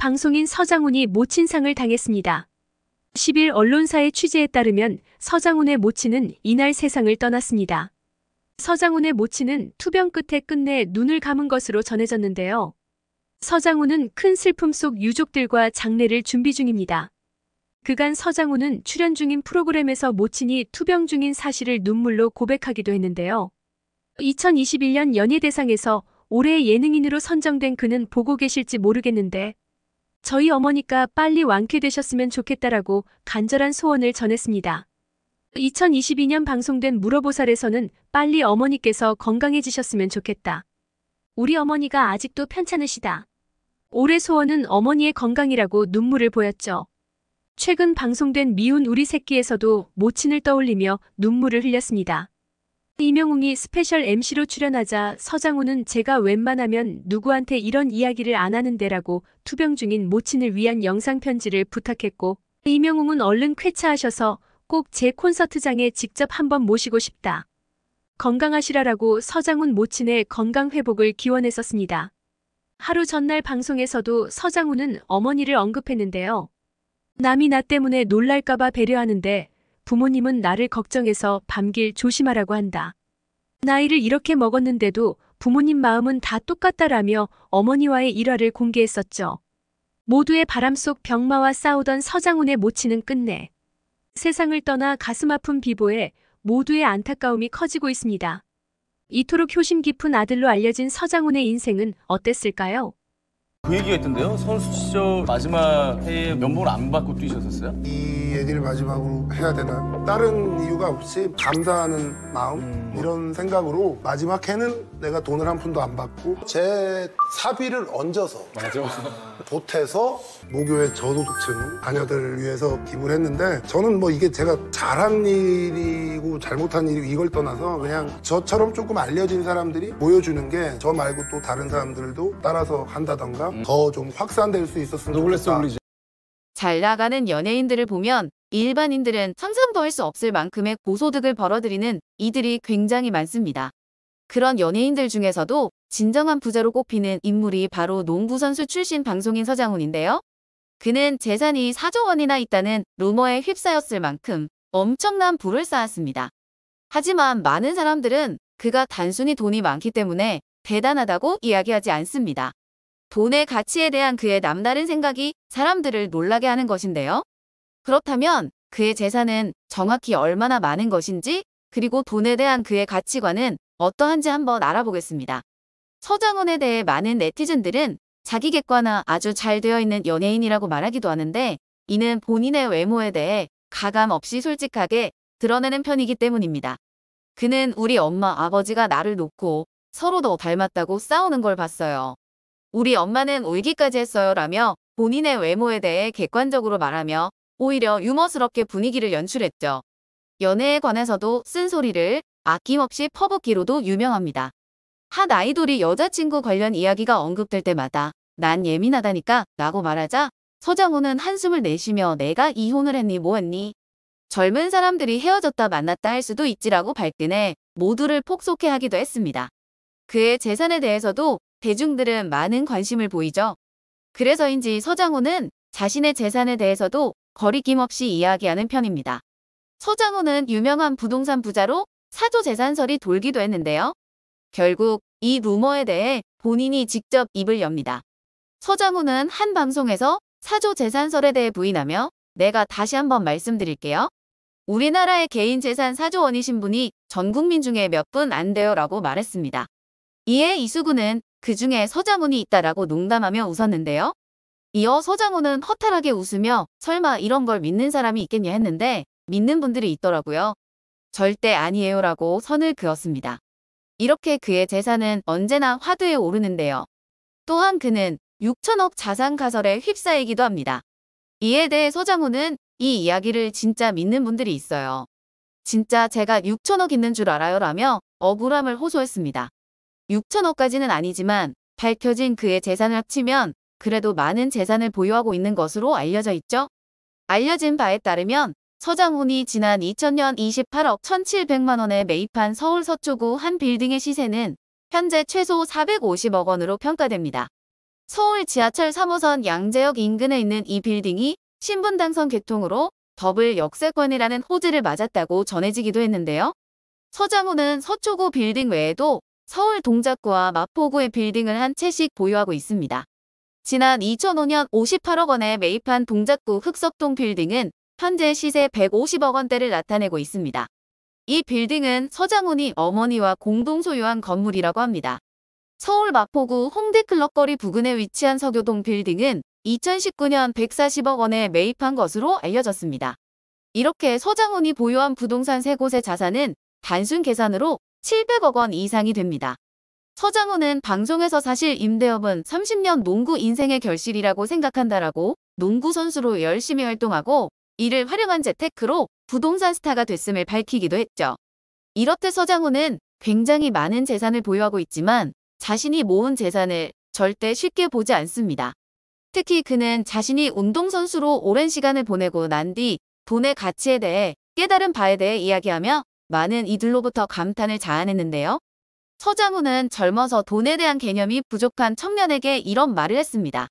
방송인 서장훈이 모친상을 당했습니다. 10일 언론사의 취재에 따르면 서장훈의 모친은 이날 세상을 떠났습니다. 서장훈의 모친은 투병 끝에 끝내 눈을 감은 것으로 전해졌는데요. 서장훈은 큰 슬픔 속 유족들과 장례를 준비 중입니다. 그간 서장훈은 출연 중인 프로그램에서 모친이 투병 중인 사실을 눈물로 고백하기도 했는데요. 2021년 연예대상에서 올해의 예능인으로 선정된 그는 보고 계실지 모르겠는데 저희 어머니가 빨리 완쾌되셨으면 좋겠다라고 간절한 소원을 전했습니다. 2022년 방송된 물어보살에서는 빨리 어머니께서 건강해지셨으면 좋겠다. 우리 어머니가 아직도 편찮으시다. 올해 소원은 어머니의 건강이라고 눈물을 보였죠. 최근 방송된 미운 우리 새끼에서도 모친을 떠올리며 눈물을 흘렸습니다. 이명웅이 스페셜 MC로 출연하자 서장훈은 제가 웬만하면 누구한테 이런 이야기를 안 하는데라고 투병 중인 모친을 위한 영상 편지를 부탁했고 이명웅은 얼른 쾌차하셔서 꼭 제 콘서트장에 직접 한번 모시고 싶다. 건강하시라라고 서장훈 모친의 건강 회복을 기원했었습니다. 하루 전날 방송에서도 서장훈은 어머니를 언급했는데요. 남이 나 때문에 놀랄까봐 배려하는데 부모님은 나를 걱정해서 밤길 조심하라고 한다. 나이를 이렇게 먹었는데도 부모님 마음은 다 똑같다라며 어머니와의 일화를 공개했었죠. 모두의 바람 속 병마와 싸우던 서장훈의 모친은 끝내 세상을 떠나 가슴 아픈 비보에 모두의 안타까움이 커지고 있습니다. 이토록 효심 깊은 아들로 알려진 서장훈의 인생은 어땠을까요? 그 얘기가 있던데요? 선수 시절 마지막 해에 면봉을 안 받고 뛰셨었어요? 이 얘기를 마지막으로 해야 되나? 다른 이유가 없이 감사하는 마음 음. 이런 생각으로 마지막 해는 내가 돈을 한 푼도 안 받고 제 사비를 얹어서 맞아. 보태서 모교의 저소득층 아녀들을 위해서 기부했는데 를 저는 뭐 이게 제가 잘한 일이고 잘못한 일이고 이걸 떠나서 그냥 저처럼 조금 알려진 사람들이 보여주는 게 저 말고 또 다른 사람들도 따라서 한다던가 있더좀 음. 확산될 수 있었으면 노블레스 좋겠다. 올리지. 잘 나가는 연예인들을 보면 일반인들은 상상도 할 수 없을 만큼의 고소득을 벌어들이는 이들이 굉장히 많습니다. 그런 연예인들 중에서도 진정한 부자로 꼽히는 인물이 바로 농구선수 출신 방송인 서장훈인데요. 그는 재산이 4조 원이나 있다는 루머에 휩싸였을 만큼 엄청난 부를 쌓았습니다. 하지만 많은 사람들은 그가 단순히 돈이 많기 때문에 대단하다고 이야기하지 않습니다. 돈의 가치에 대한 그의 남다른 생각이 사람들을 놀라게 하는 것인데요. 그렇다면 그의 재산은 정확히 얼마나 많은 것인지 그리고 돈에 대한 그의 가치관은 어떠한지 한번 알아보겠습니다. 서장훈에 대해 많은 네티즌들은 자기 객관화 아주 잘 되어 있는 연예인이라고 말하기도 하는데 이는 본인의 외모에 대해 가감 없이 솔직하게 드러내는 편이기 때문입니다. 그는 우리 엄마 아버지가 나를 놓고 서로도 닮았다고 싸우는 걸 봤어요. 우리 엄마는 울기까지 했어요 라며 본인의 외모에 대해 객관적으로 말하며 오히려 유머스럽게 분위기를 연출했죠. 연애에 관해서도 쓴소리를 아낌없이 퍼붓기로도 유명합니다. 한 아이돌이 여자친구 관련 이야기가 언급될 때마다 난 예민하다니까 라고 말하자 서장훈은 한숨을 내쉬며 내가 이혼을 했니 뭐했니? 젊은 사람들이 헤어졌다 만났다 할 수도 있지라고 발끈해 모두를 폭소케 하기도 했습니다. 그의 재산에 대해서도 대중들은 많은 관심을 보이죠. 그래서인지 서장호는 자신의 재산에 대해서도 거리낌 없이 이야기하는 편입니다. 서장호는 유명한 부동산 부자로 사조 재산설이 돌기도 했는데요. 결국 이 루머에 대해 본인이 직접 입을 엽니다. 서장호는 한 방송에서 사조 재산설에 대해 부인하며 내가 다시 한번 말씀드릴게요. 우리나라의 개인 재산 사조원이신 분이 전 국민 중에 몇 분 안 돼요라고 말했습니다. 이에 이수근은 그 중에 서장훈이 있다라고 농담하며 웃었는데요. 이어 서장훈은 허탈하게 웃으며 설마 이런 걸 믿는 사람이 있겠냐 했는데 믿는 분들이 있더라고요. 절대 아니에요라고 선을 그었습니다. 이렇게 그의 재산은 언제나 화두에 오르는데요. 또한 그는 6천억 자산 가설에 휩싸이기도 합니다. 이에 대해 서장훈은 이 이야기를 진짜 믿는 분들이 있어요. 진짜 제가 6천억 있는 줄 알아요라며 억울함을 호소했습니다. 6천억까지는 아니지만 밝혀진 그의 재산을 합치면 그래도 많은 재산을 보유하고 있는 것으로 알려져 있죠. 알려진 바에 따르면 서장훈이 지난 2000년 28억 1700만원에 매입한 서울 서초구 한 빌딩의 시세는 현재 최소 450억 원으로 평가됩니다. 서울 지하철 3호선 양재역 인근에 있는 이 빌딩이 신분당선 개통으로 더블 역세권이라는 호재를 맞았다고 전해지기도 했는데요. 서장훈은 서초구 빌딩 외에도 서울 동작구와 마포구의 빌딩을 한 채씩 보유하고 있습니다. 지난 2005년 58억 원에 매입한 동작구 흑석동 빌딩은 현재 시세 150억 원대를 나타내고 있습니다. 이 빌딩은 서장훈이 어머니와 공동 소유한 건물이라고 합니다. 서울 마포구 홍대클럽거리 부근에 위치한 서교동 빌딩은 2019년 140억 원에 매입한 것으로 알려졌습니다. 이렇게 서장훈이 보유한 부동산 3곳의 자산은 단순 계산으로 700억 원 이상이 됩니다. 서장훈은 방송에서 사실 임대업은 30년 농구 인생의 결실이라고 생각한다라고 농구 선수로 열심히 활동하고 이를 활용한 재테크로 부동산 스타가 됐음을 밝히기도 했죠. 이렇듯 서장훈은 굉장히 많은 재산을 보유하고 있지만 자신이 모은 재산을 절대 쉽게 보지 않습니다. 특히 그는 자신이 운동선수로 오랜 시간을 보내고 난 뒤 돈의 가치에 대해 깨달은 바에 대해 이야기하며 많은 이들로부터 감탄을 자아냈는데요. 서장훈은 젊어서 돈에 대한 개념이 부족한 청년에게 이런 말을 했습니다.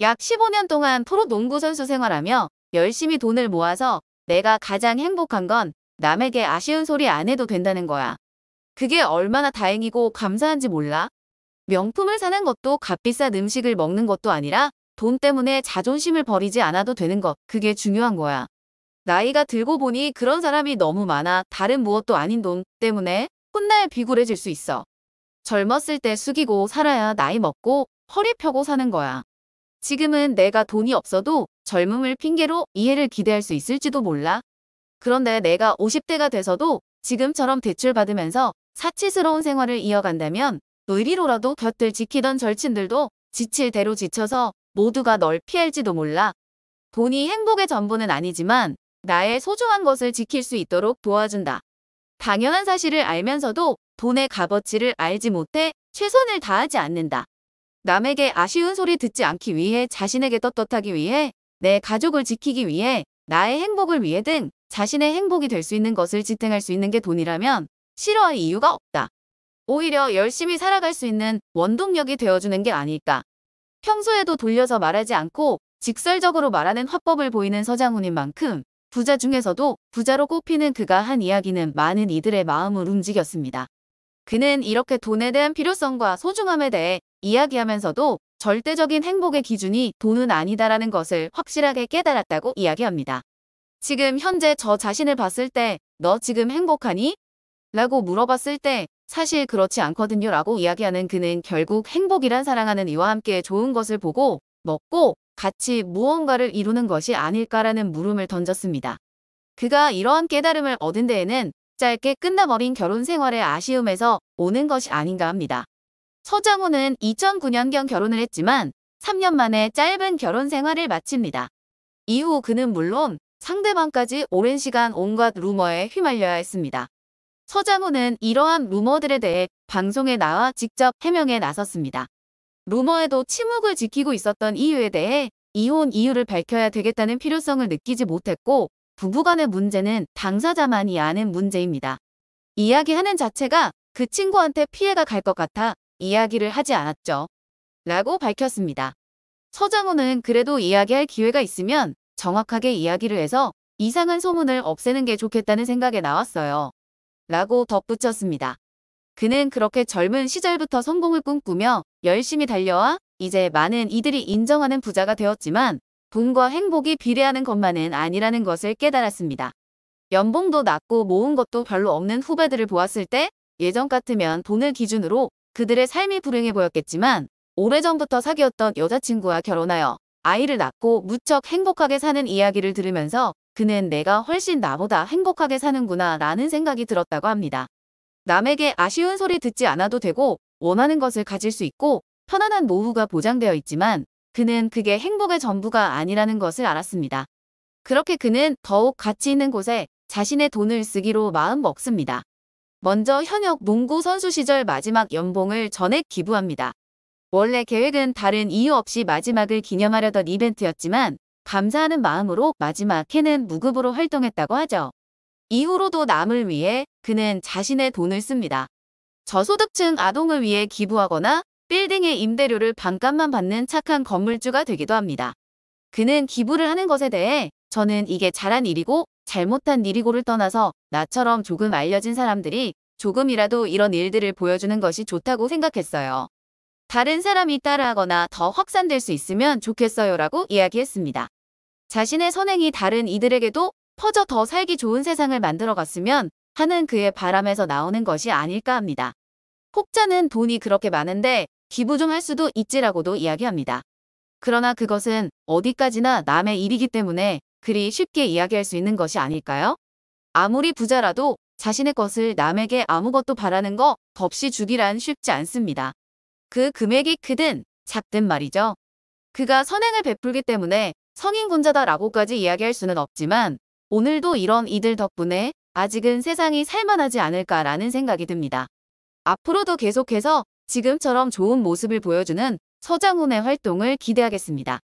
약 15년 동안 프로 농구 선수 생활하며 열심히 돈을 모아서 내가 가장 행복한 건 남에게 아쉬운 소리 안 해도 된다는 거야. 그게 얼마나 다행이고 감사한지 몰라. 명품을 사는 것도 값비싼 음식을 먹는 것도 아니라 돈 때문에 자존심을 버리지 않아도 되는 것, 그게 중요한 거야. 나이가 들고 보니 그런 사람이 너무 많아 다른 무엇도 아닌 돈 때문에 훗날 비굴해질 수 있어. 젊었을 때 숙이고 살아야 나이 먹고 허리 펴고 사는 거야. 지금은 내가 돈이 없어도 젊음을 핑계로 이해를 기대할 수 있을지도 몰라. 그런데 내가 50대가 돼서도 지금처럼 대출받으면서 사치스러운 생활을 이어간다면 의리로라도 곁을 지키던 절친들도 지칠 대로 지쳐서 모두가 널 피할지도 몰라. 돈이 행복의 전부는 아니지만 나의 소중한 것을 지킬 수 있도록 도와준다. 당연한 사실을 알면서도 돈의 값어치를 알지 못해 최선을 다하지 않는다. 남에게 아쉬운 소리 듣지 않기 위해 자신에게 떳떳하기 위해 내 가족을 지키기 위해 나의 행복을 위해 등 자신의 행복이 될 수 있는 것을 지탱할 수 있는 게 돈이라면 싫어할 이유가 없다. 오히려 열심히 살아갈 수 있는 원동력이 되어주는 게 아닐까. 평소에도 돌려서 말하지 않고 직설적으로 말하는 화법을 보이는 서장훈인 만큼 부자 중에서도 부자로 꼽히는 그가 한 이야기는 많은 이들의 마음을 움직였습니다. 그는 이렇게 돈에 대한 필요성과 소중함에 대해 이야기하면서도 절대적인 행복의 기준이 돈은 아니다라는 것을 확실하게 깨달았다고 이야기합니다. 지금 현재 저 자신을 봤을 때 너 지금 행복하니? 라고 물어봤을 때 사실 그렇지 않거든요 라고 이야기하는 그는 결국 행복이란 사랑하는 이와 함께 좋은 것을 보고 먹고 같이 무언가를 이루는 것이 아닐까라는 물음을 던졌습니다. 그가 이러한 깨달음을 얻은 데에는 짧게 끝나버린 결혼 생활의 아쉬움에서 오는 것이 아닌가 합니다. 서장훈은 2009년경 결혼을 했지만 3년 만에 짧은 결혼 생활을 마칩니다. 이후 그는 물론 상대방까지 오랜 시간 온갖 루머에 휘말려야 했습니다. 서장훈은 이러한 루머들에 대해 방송에 나와 직접 해명에 나섰습니다. 루머에도 침묵을 지키고 있었던 이유에 대해 이혼 이유를 밝혀야 되겠다는 필요성을 느끼지 못했고 부부간의 문제는 당사자만이 아는 문제입니다. 이야기하는 자체가 그 친구한테 피해가 갈 것 같아 이야기를 하지 않았죠. 라고 밝혔습니다. 서장훈은 그래도 이야기할 기회가 있으면 정확하게 이야기를 해서 이상한 소문을 없애는 게 좋겠다는 생각에 나왔어요. 라고 덧붙였습니다. 그는 그렇게 젊은 시절부터 성공을 꿈꾸며 열심히 달려와 이제 많은 이들이 인정하는 부자가 되었지만 돈과 행복이 비례하는 것만은 아니라는 것을 깨달았습니다. 연봉도 낮고 모은 것도 별로 없는 후배들을 보았을 때 예전 같으면 돈을 기준으로 그들의 삶이 불행해 보였겠지만 오래전부터 사귀었던 여자친구와 결혼하여 아이를 낳고 무척 행복하게 사는 이야기를 들으면서 그는 내가 훨씬 나보다 행복하게 사는구나 라는 생각이 들었다고 합니다. 남에게 아쉬운 소리 듣지 않아도 되고 원하는 것을 가질 수 있고 편안한 노후가 보장되어 있지만 그는 그게 행복의 전부가 아니라는 것을 알았습니다. 그렇게 그는 더욱 가치 있는 곳에 자신의 돈을 쓰기로 마음 먹습니다. 먼저 현역 농구 선수 시절 마지막 연봉을 전액 기부합니다. 원래 계획은 다른 이유 없이 마지막을 기념하려던 이벤트였지만 감사하는 마음으로 마지막 해는 무급으로 활동했다고 하죠. 이후로도 남을 위해 그는 자신의 돈을 씁니다. 저소득층 아동을 위해 기부하거나 빌딩의 임대료를 반값만 받는 착한 건물주가 되기도 합니다. 그는 기부를 하는 것에 대해 저는 이게 잘한 일이고 잘못한 일이고를 떠나서 나처럼 조금 알려진 사람들이 조금이라도 이런 일들을 보여주는 것이 좋다고 생각했어요. 다른 사람이 따라하거나 더 확산될 수 있으면 좋겠어요 라고 이야기했습니다. 자신의 선행이 다른 이들에게도 퍼져 더 살기 좋은 세상을 만들어 갔으면 하는 그의 바람에서 나오는 것이 아닐까 합니다. 혹자는 돈이 그렇게 많은데 기부 좀 할 수도 있지라고도 이야기합니다. 그러나 그것은 어디까지나 남의 일이기 때문에 그리 쉽게 이야기할 수 있는 것이 아닐까요? 아무리 부자라도 자신의 것을 남에게 아무것도 바라는 거 덥시 주기란 쉽지 않습니다. 그 금액이 크든 작든 말이죠. 그가 선행을 베풀기 때문에 성인군자다라고까지 이야기할 수는 없지만 오늘도 이런 이들 덕분에 아직은 세상이 살만하지 않을까라는 생각이 듭니다. 앞으로도 계속해서 지금처럼 좋은 모습을 보여주는 서장훈의 활동을 기대하겠습니다.